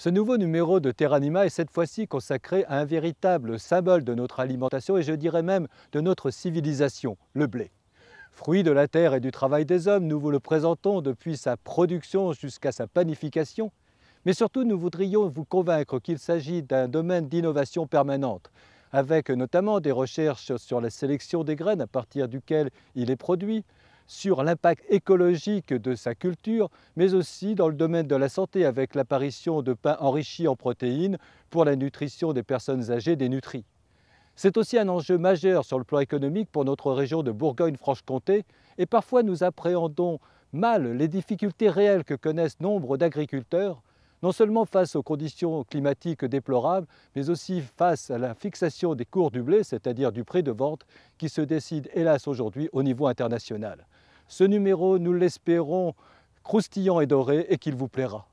Ce nouveau numéro de Terranima est cette fois-ci consacré à un véritable symbole de notre alimentation et je dirais même de notre civilisation, le blé. Fruit de la terre et du travail des hommes, nous vous le présentons depuis sa production jusqu'à sa panification, mais surtout nous voudrions vous convaincre qu'il s'agit d'un domaine d'innovation permanente, avec notamment des recherches sur la sélection des graines à partir duquel il est produit, sur l'impact écologique de sa culture, mais aussi dans le domaine de la santé avec l'apparition de pains enrichis en protéines pour la nutrition des personnes âgées des C'est aussi un enjeu majeur sur le plan économique pour notre région de Bourgogne-Franche-Comté et parfois nous appréhendons mal les difficultés réelles que connaissent nombre d'agriculteurs, non seulement face aux conditions climatiques déplorables, mais aussi face à la fixation des cours du blé, c'est-à-dire du prix de vente, qui se décide hélas aujourd'hui au niveau international. Ce numéro, nous l'espérons, croustillant et doré et qu'il vous plaira.